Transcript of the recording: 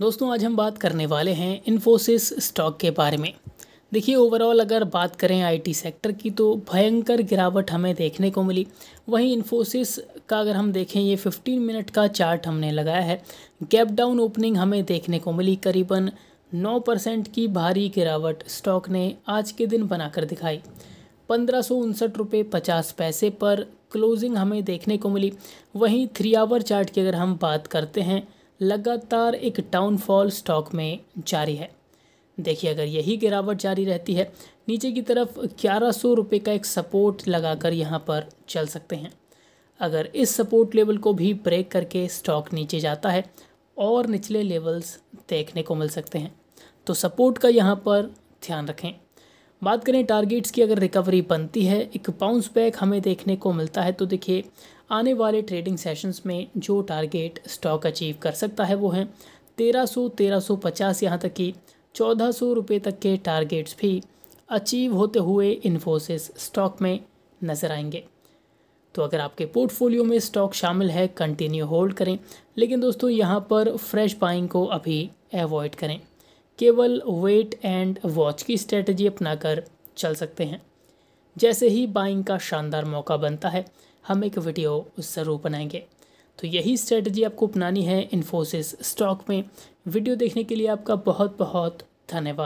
दोस्तों आज हम बात करने वाले हैं इन्फोसिस स्टॉक के बारे में देखिए ओवरऑल अगर बात करें आईटी सेक्टर की तो भयंकर गिरावट हमें देखने को मिली वहीं इन्फोसिस का अगर हम देखें ये 15 मिनट का चार्ट हमने लगाया है गैप डाउन ओपनिंग हमें देखने को मिली करीबन 9 परसेंट की भारी गिरावट स्टॉक ने आज के दिन बनाकर दिखाई पंद्रह सौ उनसठ रुपये पचास पैसे पर क्लोजिंग हमें देखने को मिली वहीं थ्री आवर चार्ट की अगर हम बात करते हैं लगातार एक डाउनफॉल स्टॉक में जारी है देखिए अगर यही गिरावट जारी रहती है नीचे की तरफ ग्यारह सौ रुपये का एक सपोर्ट लगाकर यहाँ पर चल सकते हैं अगर इस सपोर्ट लेवल को भी ब्रेक करके स्टॉक नीचे जाता है और निचले लेवल्स देखने को मिल सकते हैं तो सपोर्ट का यहाँ पर ध्यान रखें बात करें टारगेट्स की अगर रिकवरी बनती है एक बाउंस बैक हमें देखने को मिलता है तो देखिए आने वाले ट्रेडिंग सेशंस में जो टारगेट स्टॉक अचीव कर सकता है वो है तेरह सौ तेरह सौ पचास यहाँ तक कि चौदह सौ रुपये तक के टारगेट्स भी अचीव होते हुए इन्फोसिस स्टॉक में नज़र आएंगे तो अगर आपके पोर्टफोलियो में स्टॉक शामिल है कंटिन्यू होल्ड करें लेकिन दोस्तों यहाँ पर फ्रेश बाइंग को अभी अवॉइड करें केवल वेट एंड वॉच की स्ट्रेटजी अपनाकर चल सकते हैं जैसे ही बाइंग का शानदार मौका बनता है हम एक वीडियो ज़रूर बनाएंगे तो यही स्ट्रेटजी आपको अपनानी है इन्फोसिस स्टॉक में वीडियो देखने के लिए आपका बहुत बहुत धन्यवाद